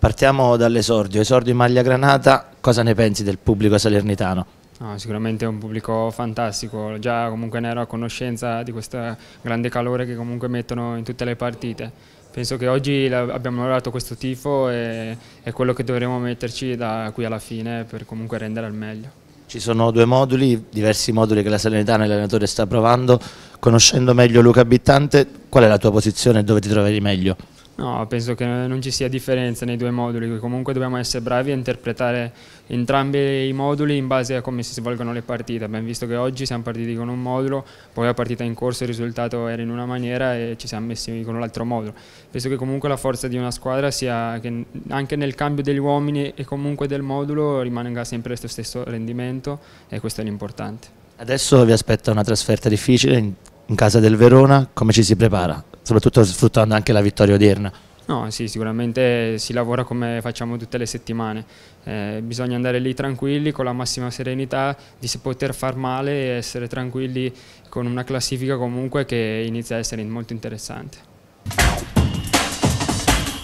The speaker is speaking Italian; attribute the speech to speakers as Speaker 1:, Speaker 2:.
Speaker 1: Partiamo dall'esordio, esordio in maglia granata, cosa ne pensi del pubblico salernitano?
Speaker 2: No, sicuramente è un pubblico fantastico, già comunque ne ero a conoscenza di questo grande calore che comunque mettono in tutte le partite. Penso che oggi abbiamo lavorato questo tifo e è quello che dovremo metterci da qui alla fine per comunque rendere al meglio.
Speaker 1: Ci sono due moduli, diversi moduli che la Salernitana e l'allenatore sta provando. Conoscendo meglio Luca Bittante, qual è la tua posizione e dove ti troveri meglio?
Speaker 2: No, penso che non ci sia differenza nei due moduli, comunque dobbiamo essere bravi a interpretare entrambi i moduli in base a come si svolgono le partite. Abbiamo visto che oggi siamo partiti con un modulo, poi la partita in corso il risultato era in una maniera e ci siamo messi con l'altro modulo. Penso che comunque la forza di una squadra sia che anche nel cambio degli uomini e comunque del modulo rimanga sempre lo stesso rendimento e questo è l'importante.
Speaker 1: Adesso vi aspetta una trasferta difficile in casa del Verona, come ci si prepara? soprattutto sfruttando anche la vittoria odierna.
Speaker 2: No, sì, sicuramente si lavora come facciamo tutte le settimane. Eh, bisogna andare lì tranquilli, con la massima serenità, di poter far male e essere tranquilli con una classifica comunque che inizia a essere molto interessante.